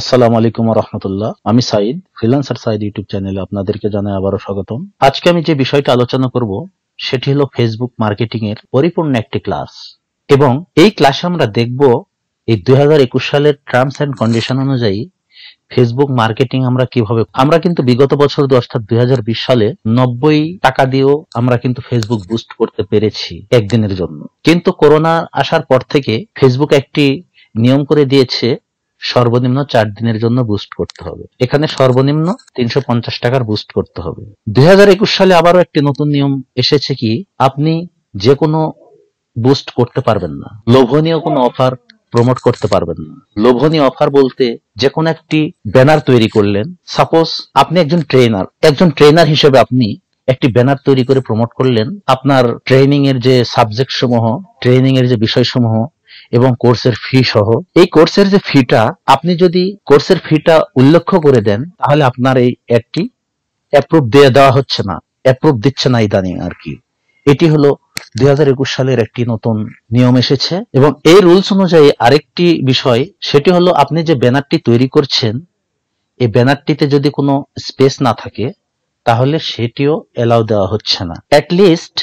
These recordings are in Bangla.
আসসালামু আলাইকুম রহমতুল্লাহ আমি সাইদ ফ্রিল্যান্সার সাইদ ইউটিউব চ্যানেলে আপনাদেরকে জানাই আবারও স্বাগতম আজকে আমি যে বিষয়টা আলোচনা করব সেটি হলো ফেসবুক মার্কেটিং এর পরিপূর্ণ একটি ক্লাস এবং এই ক্লাসে আমরা দেখব এই দুই সালের টার্মস অ্যান্ড কন্ডিশন অনুযায়ী ফেসবুক মার্কেটিং আমরা কিভাবে আমরা কিন্তু বিগত বছর অর্থাৎ দুই সালে নব্বই টাকা দিয়েও আমরা কিন্তু ফেসবুক বুস্ট করতে পেরেছি একদিনের জন্য কিন্তু করোনা আসার পর থেকে ফেসবুক একটি নিয়ম করে দিয়েছে সর্বনিম্ন চার দিনের জন্য বুস্ট করতে হবে এখানে সর্বনিম্ন তিনশো পঞ্চাশ টাকার বুস্ট করতে হবে দুই সালে আবারও একটি নতুন নিয়ম এসেছে কি আপনি যে কোনো বুস্ট করতে পারবেন না লোভনীয় কোনো অফার প্রমোট করতে পারবেন না লোভনীয় অফার বলতে যে কোনো একটি ব্যানার তৈরি করলেন সাপোজ আপনি একজন ট্রেনার একজন ট্রেনার হিসেবে আপনি একটি ব্যানার তৈরি করে প্রমোট করলেন আপনার ট্রেনিং এর যে সাবজেক্ট সমূহ ট্রেনিং এর যে বিষয় সমূহ এবং কোর্সের ফি সহ এই কোর্সের যে ফিটা আপনি যদি কোর্সের ফিটা উল্লেখ করে দেন তাহলে আপনার এই অ্যাডটি অ্যাপ্রুভ দিয়ে দেওয়া হচ্ছে না অ্যাপ্রুভ দিচ্ছে না ইদানিং আর কি এটি হলো দুই সালের একটি নতুন নিয়ম এসেছে এবং এই রুলস অনুযায়ী আরেকটি বিষয় সেটি হলো আপনি যে ব্যানারটি তৈরি করছেন এই ব্যানারটিতে যদি কোনো স্পেস না থাকে তাহলে সেটিও এলাও দেওয়া হচ্ছে না অ্যাটলিস্ট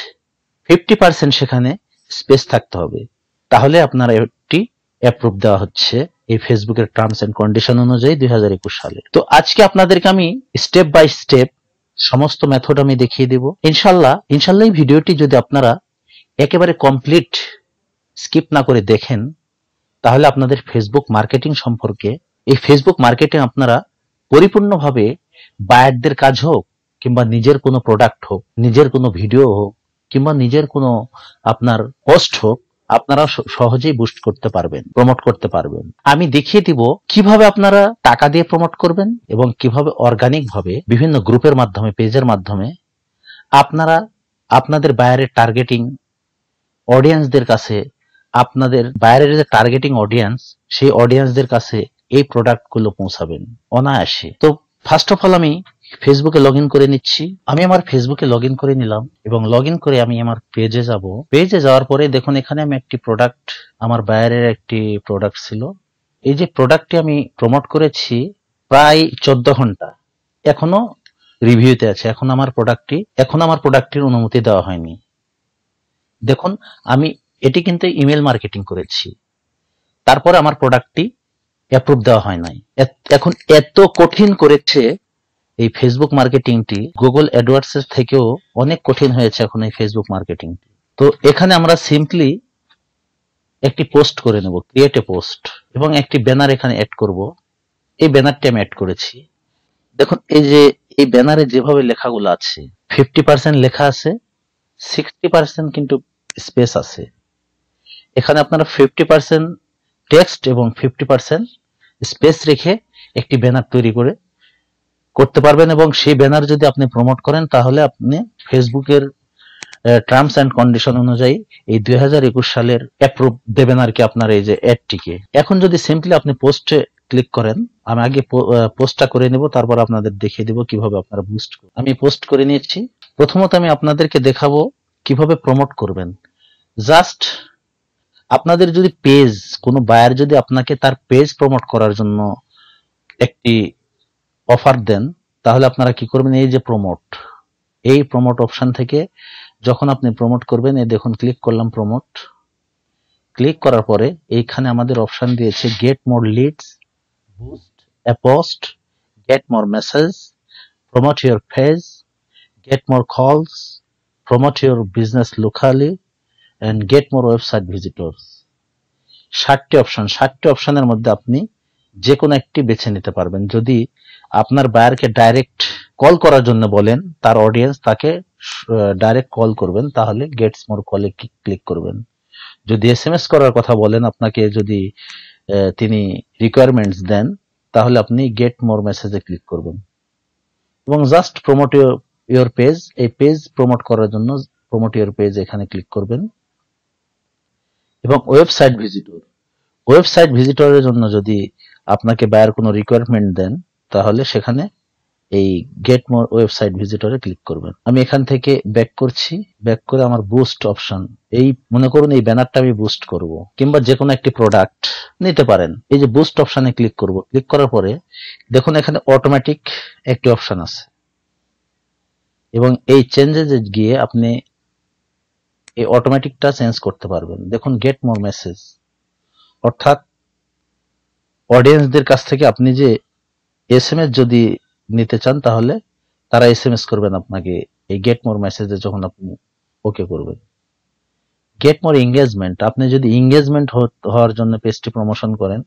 ফিফটি পার্সেন্ট সেখানে স্পেস থাকতে হবে তাহলে আপনার একটি অ্যাপ্রুভ দেওয়া হচ্ছে এই ফেসবুকের টার্মস এন্ড কন্ডিশন অনুযায়ী দুই সালে তো আজকে আপনাদেরকে আমি স্টেপ বাই স্টেপ সমস্ত মেথড আমি দেখিয়ে দেব ইনশাল্লাহ ইনশাল্লাহ এই ভিডিওটি যদি আপনারা একেবারে কমপ্লিট স্কিপ না করে দেখেন তাহলে আপনাদের ফেসবুক মার্কেটিং সম্পর্কে এই ফেসবুক মার্কেটিং আপনারা পরিপূর্ণভাবে বায়ারদের কাজ হোক কিংবা নিজের কোনো প্রোডাক্ট হোক নিজের কোনো ভিডিও হোক কিংবা নিজের কোনো আপনার পোস্ট হোক আপনারা সহজেই বুস্ট করতে পারবেন প্রমোট করতে পারবেন আমি দেখিয়ে দিব কিভাবে আপনারা টাকা দিয়ে প্রমোট করবেন এবং কিভাবে অর্গানিক ভাবে বিভিন্ন গ্রুপের মাধ্যমে পেজের মাধ্যমে আপনারা আপনাদের বায়ারের টার্গেটিং অডিয়েন্সদের কাছে আপনাদের বাইরের যে টার্গেটিং অডিয়েন্স সেই অডিয়েন্সদের কাছে এই প্রোডাক্টগুলো পৌঁছাবেন অনায়াসে তো ফার্স্ট অফ অল আমি ফেসবুকে লগ করে নিচ্ছি আমি আমার ফেসবুকে লগ করে নিলাম এবং লগ করে আমি আমার পেজে যাব পেজে যাওয়ার পরে দেখুন এখানে আমি একটি প্রোডাক্ট আমার বায়ারের একটি প্রোডাক্ট ছিল এই যে প্রোডাক্টটি আমি প্রমোট করেছি প্রায় চোদ্দ ঘন্টা এখনো রিভিউতে আছে এখন আমার প্রোডাক্টটি এখন আমার প্রোডাক্টটির অনুমতি দেওয়া হয়নি দেখুন আমি এটি কিন্তু ইমেল মার্কেটিং করেছি তারপর আমার প্রোডাক্টটি অ্যাপ্রুভ দেওয়া হয় নাই এখন এত কঠিন করেছে এই ফেসবুক মার্কেটিংটি গুগল অ্যাডওয়ার্ডস এর থেকেও অনেক কঠিন হয়েছে এখন এই ফেসবুক মার্কেটিং তো এখানে আমরা সিম্পলি একটি পোস্ট করে নেব ক্রিয়েট এ পোস্ট এবং একটি ব্যানার এখানে অ্যাড করব এই ব্যানারটি আমি অ্যাড করেছি দেখুন এই যে এই ব্যানারে যেভাবে লেখাগুলো আছে ফিফটি পার্সেন্ট লেখা আছে সিক্সটি পার্সেন্ট কিন্তু স্পেস আছে এখানে আপনারা ফিফটি পার্সেন্ট টেক্সট এবং ফিফটি পার্সেন্ট স্পেস রেখে একটি ব্যানার তৈরি করে করতে পারবেন এবং সেই ব্যানার যদি আপনি প্রমোট করেন তাহলে আপনি ফেসবুকের টার্মস অ্যান্ড কন্ডিশন অনুযায়ী এই দুই সালের অ্যাপ্রুভ দেবেন আর কি আপনার এই যে অ্যাডটিকে এখন যদি সিম্পলি আপনি পোস্টে ক্লিক করেন আমি আগে পোস্টটা করে নেব তারপর আপনাদের দেখিয়ে দেবো কিভাবে আপনারা বুস্ট আমি পোস্ট করে নিয়েছি প্রথমত আমি আপনাদেরকে দেখাবো কিভাবে প্রমোট করবেন জাস্ট আপনাদের যদি পেজ কোনো বায়ার যদি আপনাকে তার পেজ প্রমোট করার জন্য একটি অফার দেন তাহলে আপনারা কি করবেন এই যে প্রমোট এই প্রমোট অপশান থেকে যখন আপনি প্রমোট করবেন এই দেখুন ক্লিক করলাম প্রমোট ক্লিক করার পরে এইখানে আমাদের অপশান দিয়েছে get more leads boost a post get more message promote your page get more calls promote your business locally and get more website visitors ষাটটি অপশান ষাটটি অপশানের মধ্যে আপনি যে কোনো একটি বেছে নিতে পারবেন যদি আপনার বায়ারকে ডাইরেক্ট কল করার জন্য বলেন তার অডিয়েন্স তাকে ডাইরেক্ট কল করবেন তাহলে গেটস মোর কলে ক্লিক করবেন যদি এস এম এস করার কথা বলেন আপনাকে যদি তিনি রিকোয়ারমেন্টস দেন তাহলে আপনি গেট মোর মেসেজে ক্লিক করবেন এবং জাস্ট প্রমোট ইউর পেজ এই পেজ প্রমোট করার জন্য প্রমোট ইউর পেজ এখানে ক্লিক করবেন এবং ওয়েবসাইট ভিজিটর ওয়েবসাইট ভিজিটরের জন্য যদি আপনাকে বায়ার কোনো রিকোয়ারমেন্ট দেন তাহলে সেখানে এই গেট মোর ওয়েবসাইট ভিজিটরে ক্লিক করবেন আমি এখান থেকে ব্যাক করছি ব্যাক করে আমার বুস্ট অপশন এই মনে করুন এই ব্যানারটা আমি বুস্ট করব কিংবা যে কোনো একটি প্রোডাক্ট নিতে পারেন এই যে বুস্ট অপশনে ক্লিক করব ক্লিক করার পরে দেখুন এখানে অটোমেটিক একটি অপশন আছে এবং এই চেঞ্জেস গিয়ে আপনি এই অটোমেটিকটা চেঞ্জ করতে পারবেন দেখুন গেট মোর মেসেজ অর্থাৎ অডিয়েন্সদের কাছ থেকে আপনি যে এস এম এস যদি নিতে চান তাহলে তারা এস এম এস করবেন আপনাকে এই গেট মোর মেসেজে যখন আপনি ওকে করবেন গেট মোর এঙ্গেজমেন্ট আপনি যদি এঙ্গেজমেন্ট হওয়ার জন্য পেজটি প্রমোশন করেন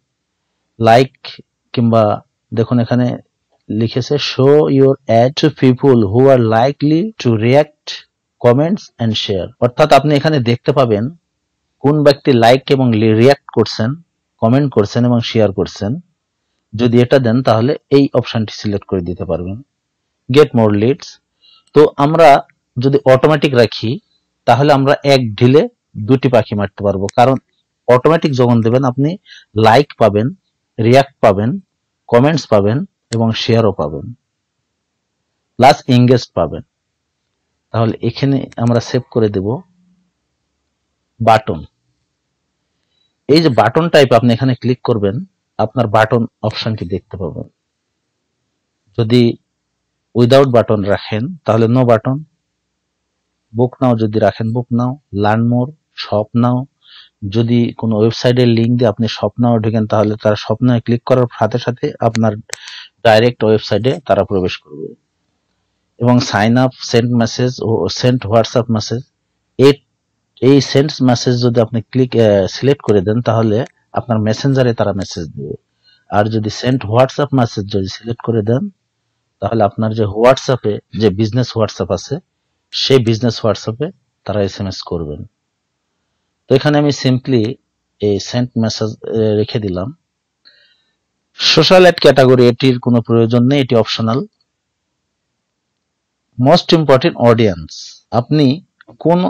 লাইক কিংবা দেখুন এখানে লিখেছে show your ad to people who are likely to react comments and share অর্থাৎ আপনি এখানে দেখতে পাবেন কোন ব্যক্তি লাইক এবং রিয়াক্ট করছেন কমেন্ট করছেন এবং শেয়ার করছেন যদি এটা দেন তাহলে এই অপশানটি সিলেক্ট করে দিতে পারবেন গেট মোর লিডস তো আমরা যদি অটোমেটিক রাখি তাহলে আমরা এক ঢিলে দুটি পাখি মারতে পারবো কারণ অটোমেটিক যখন দেবেন আপনি লাইক পাবেন রিয়াক্ট পাবেন কমেন্টস পাবেন এবং শেয়ারও পাবেন প্লাস এঙ্গেজ পাবেন তাহলে এখানে আমরা সেভ করে দেব বাটন এই যে বাটন টাইপ আপনি এখানে ক্লিক করবেন আপনার বাটন অপশনটি দেখতে পাবেন যদি উইদাউট বাটন রাখেন তাহলে নো বাটন বুক নাও যদি রাখেন বুক নাও লার্ন মোর শপ নাও যদি কোনো ওয়েবসাইটের লিঙ্ক দিয়ে আপনি স্বপ্নাও ঢুকেন তাহলে তারা স্বপ্নায় ক্লিক করার সাথে সাথে আপনার ডাইরেক্ট ওয়েবসাইটে তারা প্রবেশ করবে এবং সাইন আপ সেন্ট মেসেজ ও সেন্ট হোয়াটসঅ্যাপ মেসেজ এট এই সেন্ট মেসেজ যদি আপনি ক্লিক সিলেক্ট করে দেন তাহলে আপনার মেসেঞ্জারে তারা মেসেজ দেবে আর যদি সেন্ট হোয়াটসঅ্যাপ মেসেজ যদি সিলেক্ট করে দেন তাহলে আপনার যে হোয়াটসঅ্যাপে যে বিজনেস হোয়াটসঅ্যাপ আছে সেই বিজনেস হোয়াটসঅ্যাপে তারা এস এম এস করবেন তো এখানে আমি সিম্পলি এই সেন্ট মেসেজ রেখে দিলাম সোশ্যাল অ্যাড ক্যাটাগরি এটির কোনো প্রয়োজন নেই এটি অপশনাল মোস্ট ইম্পর্টেন্ট অডিয়েন্স আপনি কোন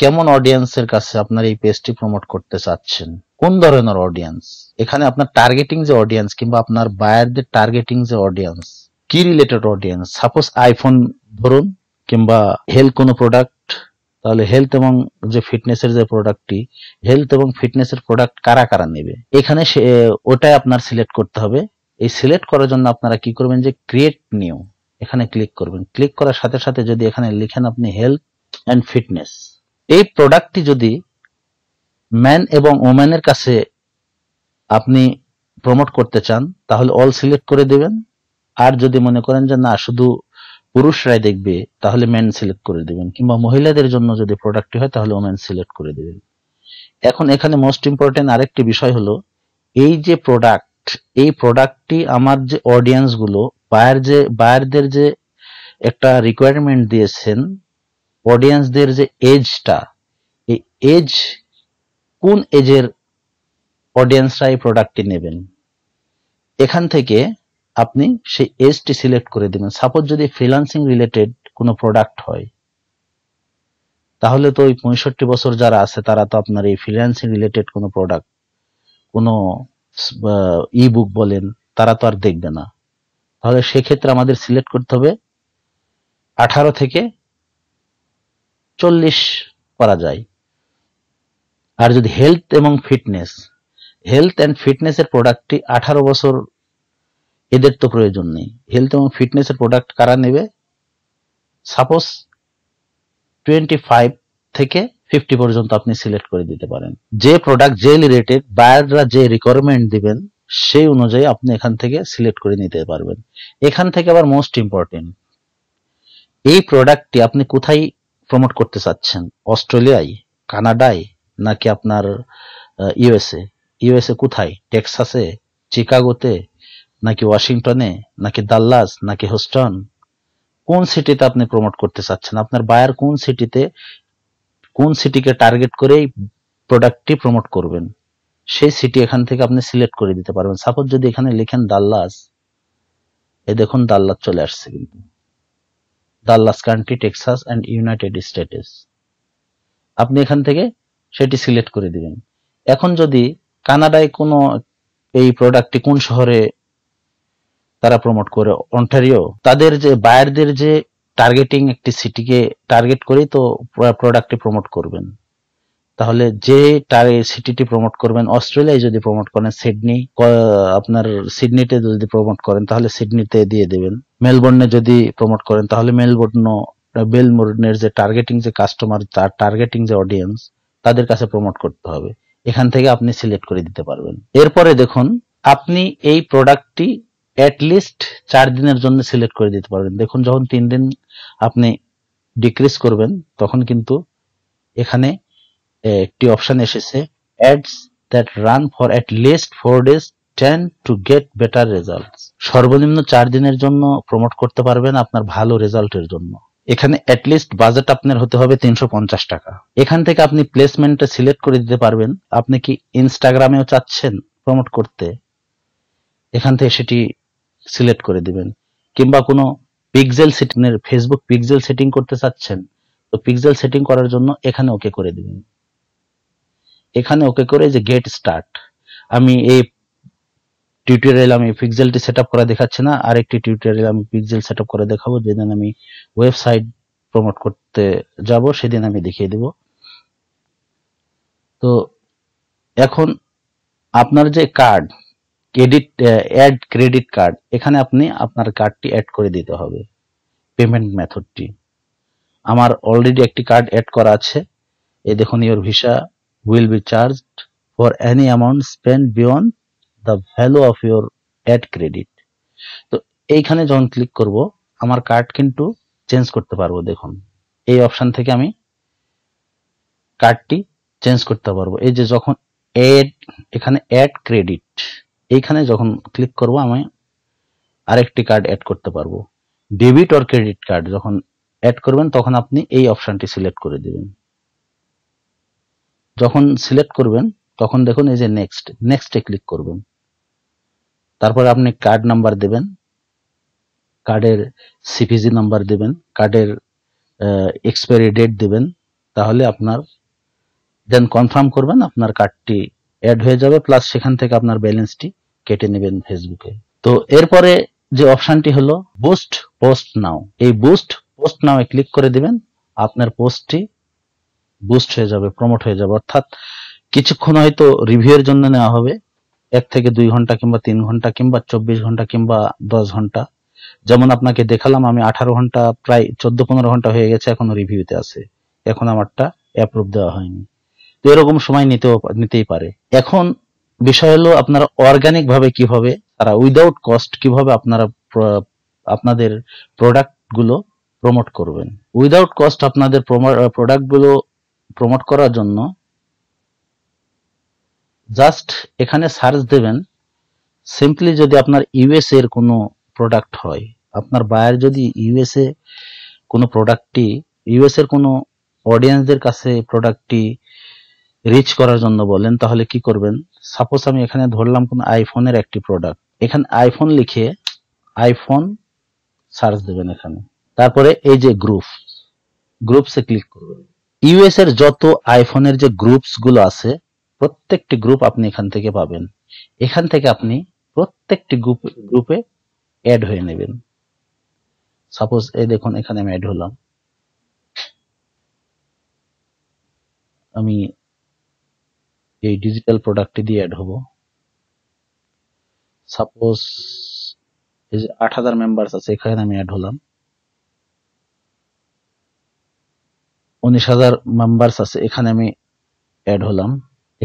কেমন অডিয়েন্সের কাছে আপনার এই পেজটি প্রমোট করতে চাচ্ছেন কোন ধরনের অডিয়েন্স এখানে আপনার টার্গেটিং যে অডিয়েন্স কিংবা আপনার বায়ারদের টার্গেটিং যে অডিয়েন্স কি রিলেটেড অডিয়েন্স সাপোজ আইফোন ধরুন কিংবা হেলথ কোনো প্রোডাক্ট তাহলে হেলথ এবং যে ফিটনেসের যে প্রোডাক্টটি হেলথ এবং ফিটনেসের প্রোডাক্ট কারা কারা নেবে এখানে ওটাই আপনার সিলেক্ট করতে হবে এই সিলেক্ট করার জন্য আপনারা কি করবেন যে ক্রিয়েট নিউ এখানে ক্লিক করবেন ক্লিক করার সাথে সাথে যদি এখানে লিখেন আপনি হেলথ অ্যান্ড ফিটনেস এই প্রোডাক্টটি যদি ম্যান এবং ওম্যানের কাছে আপনি প্রমোট করতে চান তাহলে অল সিলেক্ট করে দেবেন আর যদি মনে করেন যে না শুধু পুরুষরাই দেখবে তাহলে ম্যান সিলেক্ট করে দেবেন কিংবা মহিলাদের জন্য যদি প্রোডাক্টটি হয় তাহলে ওম্যান সিলেক্ট করে দেবেন এখন এখানে মোস্ট ইম্পর্টেন্ট আরেকটি বিষয় হলো এই যে প্রোডাক্ট এই প্রোডাক্টটি আমার যে অডিয়েন্সগুলো বায়ার যে বায়ারদের যে একটা রিকোয়ারমেন্ট দিয়েছেন অডিয়েন্সদের যে এজটা এই এজ কোন এজের অডিয়েন্সরা এই প্রোডাক্টটি নেবেন এখান থেকে আপনি সেই এজটি সিলেক্ট করে দেবেন সাপোজ যদি ফ্রিলান্সিং রিলেটেড কোনো প্রোডাক্ট হয় তাহলে তো ওই পঁয়ষট্টি বছর যারা আছে তারা তো আপনার এই ফ্রিল্যান্সিং রিলেটেড কোনো প্রোডাক্ট কোনো ই বুক বলেন তারা তো আর দেখবে না তাহলে সেক্ষেত্রে আমাদের সিলেক্ট করতে হবে আঠারো থেকে চল্লিশ করা যায় আর যদি হেলথ এবং ফিটনেস হেলথ অ্যান্ড ফিটনেসের প্রোডাক্টটি আঠারো বছর এদের তো প্রয়োজন নেই হেলথ এবং ফিটনেসের প্রোডাক্ট কারা নেবে সাপোজ টোয়েন্টি ফাইভ থেকে ফিফটি পর্যন্ত আপনি সিলেক্ট করে দিতে পারেন যে প্রোডাক্ট যে রিলেটেড বায়াররা যে রিকোয়ারমেন্ট দিবেন সেই অনুযায়ী আপনি এখান থেকে সিলেক্ট করে নিতে পারবেন এখান থেকে আবার মোস্ট ইম্পর্টেন্ট এই প্রোডাক্টটি আপনি কোথায় প্রমোট করতে চাচ্ছেন অস্ট্রেলিয়ায় কানাডায় নাকি আপনার ইউএসএ ইউএসএ কোথায় টেক্সাসে চিকাগোতে নাকি ওয়াশিংটনে নাকি দাল্লাস নাকি হোস্টন কোন সিটিতে আপনি প্রমোট করতে চাচ্ছেন আপনার বায়ার কোন সিটিতে কোন সিটিকে টার্গেট করে এই প্রোডাক্টটি প্রমোট করবেন সেই সিটি এখান থেকে আপনি সিলেক্ট করে দিতে পারবেন সাপোজ যদি এখানে লিখেন দাল্লাস এ দেখুন দাল্লাস চলে আসছে কিন্তু Dallas country Texas and United States আপনি এখান থেকে সেটি সিলেক্ট করে দিবেন এখন যদি কানাডায় কোনো এই প্রোডাক্টটি কোন শহরে তারা প্রমোট করে অন্টারিও তাদের যে বায়ারদের যে টার্গেটিং একটি সিটিকে টার্গেট করেই তো প্রোডাক্টটি প্রমোট করবেন তাহলে যে টারে সিটিটি প্রমোট করবেন অস্ট্রেলিয়ায় যদি প্রমোট করেন সিডনি আপনার সিডনিতে যদি প্রমোট করেন তাহলে সিডনিতে দিয়ে দেবেন মেলবোর্নে যদি প্রমোট করেন তাহলে মেলবোর্ন মেলবোর্নের যে টার্গেটিং যে কাস্টমার তার টার্গেটিং যে অডিয়েন্স তাদের কাছে প্রমোট করতে হবে এখান থেকে আপনি সিলেক্ট করে দিতে পারবেন এরপরে দেখুন আপনি এই প্রোডাক্টটি অ্যাটলিস্ট চার দিনের জন্য সিলেক্ট করে দিতে পারবেন দেখুন যখন তিন দিন আপনি ডিক্রিজ করবেন তখন কিন্তু এখানে একটি অপশন এসেছে ads that run for at least four days tend to get better result সর্বনিম্ন চার দিনের জন্য প্রমোট করতে পারবেন আপনার ভালো রেজাল্টের জন্য এখানে অ্যাটলিস্ট বাজেট আপনার হতে হবে তিনশো পঞ্চাশ টাকা এখান থেকে আপনি প্লেসমেন্টটা সিলেক্ট করে দিতে পারবেন আপনি কি ইনস্টাগ্রামেও চাচ্ছেন প্রমোট করতে এখান থেকে সেটি সিলেক্ট করে দিবেন কিংবা কোনো পিকজেল সেটিংয়ের ফেসবুক পিকজেল সেটিং করতে চাচ্ছেন তো পিক্সেল সেটিং করার জন্য এখানে ওকে করে দিবেন এখানে ওকে করে যে গেট স্টার্ট আমি এই টিউটোরিয়াল আমি পিক্সেলটি সেট করে দেখাচ্ছি না আরেকটি টিউটোরিয়াল আমি পিক্সেল সেট করে দেখাবো যেদিন আমি ওয়েবসাইট প্রমোট করতে যাব সেদিন আমি দেখিয়ে দেব তো এখন আপনার যে card credit add credit card এখানে আপনি আপনার কার্ডটি অ্যাড করে দিতে হবে পেমেন্ট মেথডটি আমার অলরেডি একটি কার্ড অ্যাড করা আছে এই দেখুন your Visa will be charged for any amount spent beyond the value of your ad credit তো এইখানে যখন ক্লিক করব আমার কার্ড কিন্তু চেঞ্জ করতে পারবো দেখুন এই অপশান থেকে আমি কার্ডটি চেঞ্জ করতে পারবো এই যে যখন অ্যাড এখানে অ্যাড ক্রেডিট এইখানে যখন ক্লিক করব আমি আরেকটি কার্ড অ্যাড করতে পারবো ডেবিট অর ক্রেডিট কার্ড যখন অ্যাড করবেন তখন আপনি এই অপশানটি সিলেক্ট করে দেবেন যখন সিলেক্ট করবেন তখন দেখুন এই যে নেক্সট নেক্সটে ক্লিক করবেন তারপর আপনি কার্ড নাম্বার দেবেন কার্ডের সিপিজি নাম্বার দেবেন কার্ডের এক্সপায়ারি ডেট দেবেন তাহলে আপনার দেন কনফার্ম করবেন আপনার কার্ডটি অ্যাড হয়ে যাবে প্লাস সেখান থেকে আপনার ব্যালেন্সটি কেটে নেবেন ফেসবুকে তো এরপরে যে অপশনটি হলো বুস্ট পোস্ট নাও এই বুস্ট পোস্ট নাও এ ক্লিক করে দিবেন আপনার পোস্টটি বুস্ট হয়ে যাবে প্রমোট হয়ে যাবে অর্থাৎ কিছুক্ষণ হয়তো রিভিউয়ের জন্য নেওয়া হবে এক থেকে দুই ঘন্টা কিংবা তিন ঘন্টা কিংবা চব্বিশ ঘন্টা কিংবা দশ ঘন্টা যেমন আপনাকে দেখালাম আমি আঠারো ঘন্টা প্রায় চোদ্দ পনেরো ঘন্টা হয়ে গেছে এখনো রিভিউতে আছে এখন আমারটা অ্যাপ্রুভ দেওয়া হয়নি তো এরকম সময় নিতেও নিতেই পারে এখন বিষয় হলো আপনারা অর্গানিক ভাবে কিভাবে তারা উইদাউট কস্ট কিভাবে আপনারা আপনাদের প্রোডাক্ট গুলো প্রমোট করবেন উইদাউট কস্ট আপনাদের প্রোডাক্ট গুলো প্রমোট করার জন্য জাস্ট এখানে সার্চ দেবেন সিম্পলি যদি আপনার ইউএসএ এর কোনো প্রোডাক্ট হয় আপনার বায়ার যদি ইউএসএ কোনো প্রোডাক্টটি ইউএস এর কোনো অডিয়েন্সদের কাছে প্রোডাক্টটি রিচ করার জন্য বলেন তাহলে কি করবেন সাপোজ আমি এখানে ধরলাম কোন আইফোনের একটি প্রোডাক্ট এখানে আইফোন লিখে আইফোন সার্চ দেবেন এখানে তারপরে এই যে গ্রুপ গ্রুপসে ক্লিক করবেন ইউএস এর যত আইফোনের যে গ্রুপস গুলো আছে প্রত্যেকটি গ্রুপ আপনি এখান থেকে পাবেন এখান থেকে আপনি প্রত্যেকটি গ্রুপ গ্রুপে অ্যাড হয়ে নেবেন সাপোজ এই দেখুন এখানে আমি অ্যাড হলাম আমি এই ডিজিটাল প্রোডাক্টটি দিয়ে অ্যাড হব সাপোজ এই যে আট হাজার মেম্বার্স আছে এখানে আমি অ্যাড হলাম উনিশ হাজার মেম্বার্স আছে এখানে আমি অ্যাড হলাম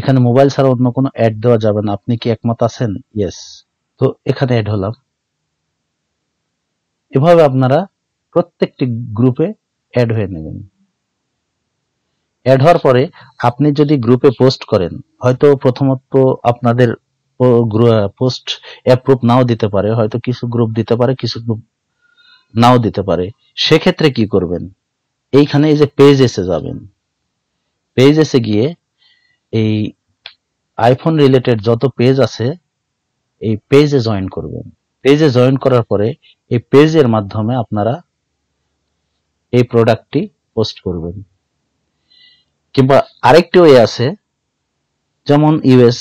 এখানে মোবাইল ছাড়া অন্য কোনো অ্যাড দেওয়া যাবে না আপনি কি একমত আছেন ইয়েস তো এখানে অ্যাড হলাম এভাবে আপনারা প্রত্যেকটি গ্রুপে অ্যাড হয়ে নেবেন অ্যাড হওয়ার পরে আপনি যদি গ্রুপে পোস্ট করেন হয়তো প্রথমত আপনাদের পোস্ট অ্যাপ্রুভ নাও দিতে পারে হয়তো কিছু গ্রুপ দিতে পারে কিছু গ্রুপ নাও দিতে পারে সেক্ষেত্রে কি করবেন এইখানে এই যে পেজ এসে যাবেন পেজ এসে গিয়ে এই আইফোন রিলেটেড যত পেজ আছে এই পেজে জয়েন করবেন পেজে জয়েন করার পরে এই পেজের মাধ্যমে আপনারা এই প্রোডাক্টটি পোস্ট করবেন কিংবা আরেকটি ওয়ে আছে যেমন US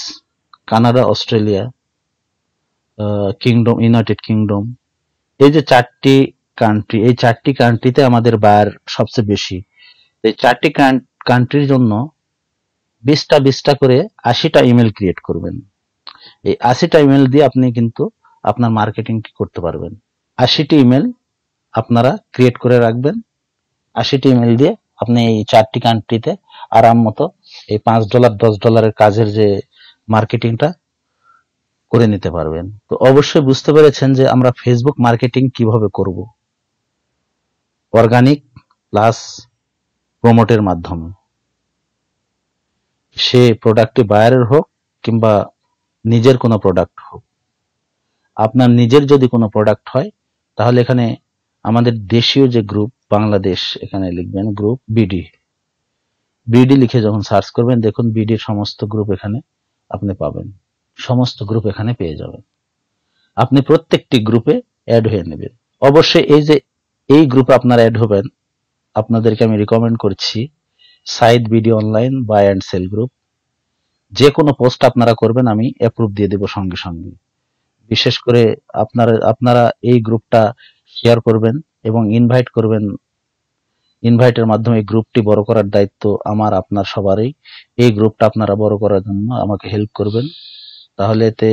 Canada Australia Kingdom United Kingdom এই যে চারটি কান্ট্রি এই চারটি কান্ট্রিতে আমাদের বায়ার সবচেয়ে বেশি এই চারটি কান্ট্রির জন্য বিশটা বিশটা করে আশিটা ইমেল ক্রিয়েট করবেন এই আশিটা ইমেল দিয়ে আপনি কিন্তু আপনার মার্কেটিং করতে পারবেন আশিটি ইমেল আপনারা ক্রিয়েট করে রাখবেন আশিটি ইমেল দিয়ে আপনি এই চারটি কান্ট্রিতে আরাম মতো এই পাঁচ ডলার দশ ডলারের কাজের যে মার্কেটিংটা করে নিতে পারবেন তো অবশ্যই বুঝতে পেরেছেন যে আমরা ফেসবুক মার্কেটিং কিভাবে করব অর্গানিক প্লাস প্রমোটের মাধ্যমে সে প্রোডাক্টটি বায়ারের হোক কিংবা নিজের কোনো প্রোডাক্ট হোক আপনার নিজের যদি কোনো প্রোডাক্ট হয় তাহলে এখানে আমাদের দেশীয় যে গ্রুপ বাংলাদেশ এখানে লিখবেন গ্রুপ বিডি বিডি লিখে যখন সার্চ করবেন দেখুন বিডির সমস্ত গ্রুপ এখানে আপনি পাবেন সমস্ত গ্রুপ এখানে পেয়ে যাবেন আপনি প্রত্যেকটি গ্রুপে অ্যাড হয়ে নেবেন অবশ্যই এই যে এই গ্রুপে আপনারা অ্যাড হবেন আপনাদেরকে আমি রিকমেন্ড করছি side BD online buy and sell group যে কোনো পোস্ট আপনারা করবেন আমি অ্যাপ্রুভ দিয়ে দেব সঙ্গে সঙ্গে বিশেষ করে আপনারা আপনারা এই গ্রুপটা শেয়ার করবেন এবং ইনভাইট করবেন ইনভাইটের মাধ্যমে এই গ্রুপটি বড় করার দায়িত্ব আমার আপনার সবারই এই গ্রুপটা আপনারা বড় করার জন্য আমাকে হেল্প করবেন তাহলে এতে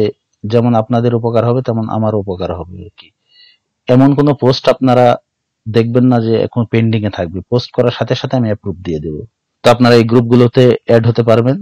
যেমন আপনাদের উপকার হবে তেমন আমার উপকার হবে আর কি এমন কোনো পোস্ট আপনারা দেখবেন না যে এখন পেন্ডিং এ থাকবে পোস্ট করার সাথে সাথে আমি অ্যাপ্রুভ দিয়ে দেব তো আপনারা এই গ্রুপগুলোতে অ্যাড হতে পারবেন